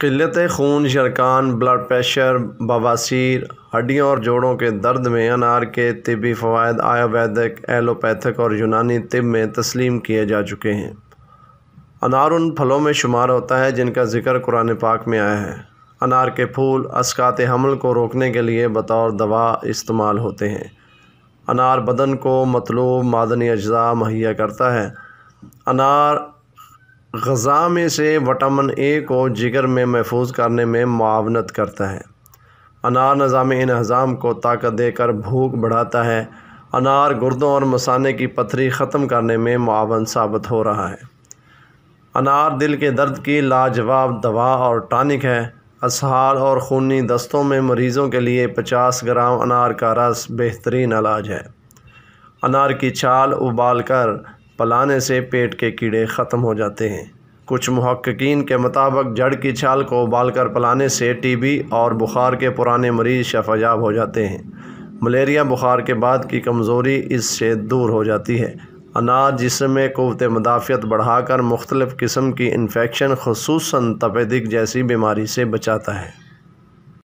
किल्लत खून शरकान blood pressure बवासीर हड्डियों और जोड़ों के दर्द में अनार के तिबी फ़वाद आयुर्वैदिक एलोपैथिक और यूनानी तिब में तस्लीम किए जा चुके हैं अनार उन फलों में शुमार होता है जिनका जिक्र कुरान पाक में आया है अनार के फूल असकात हमल को रोकने के लिए बतौर दवा इस्तेमाल होते हैं अनार बदन को मतलूब मादनी अज्जा मुहैया करता है अनार गज़ा में से वटामिन ए को जिगर में महफूज करने में मावनत करता है अनार निज़ाम हज़ाम को ताकत देकर भूख बढ़ाता है अनार गुर्दों और मसाने की पथरी ख़त्म करने में मावन साबित हो रहा है अनार दिल के दर्द की लाजवाब दवा और टानिक है असहाल और खूनी दस्तों में मरीज़ों के लिए 50 ग्राम अनार का रस बेहतरीन इलाज है अनार की छाल उबाल कर पलाने से पेट के कीड़े ख़त्म हो जाते हैं कुछ महक्कीन के मुताबिक जड़ की छाल को उबालकर पलाने से टीबी और बुखार के पुराने मरीज़ शफायाब हो जाते हैं मलेरिया बुखार के बाद की कमज़ोरी इससे दूर हो जाती है अनाज जिसमें कोत मदाफियत बढ़ाकर मुख्तलिफ़ किस्म की इन्फेक्शन खसूस तपेदिक जैसी बीमारी से बचाता है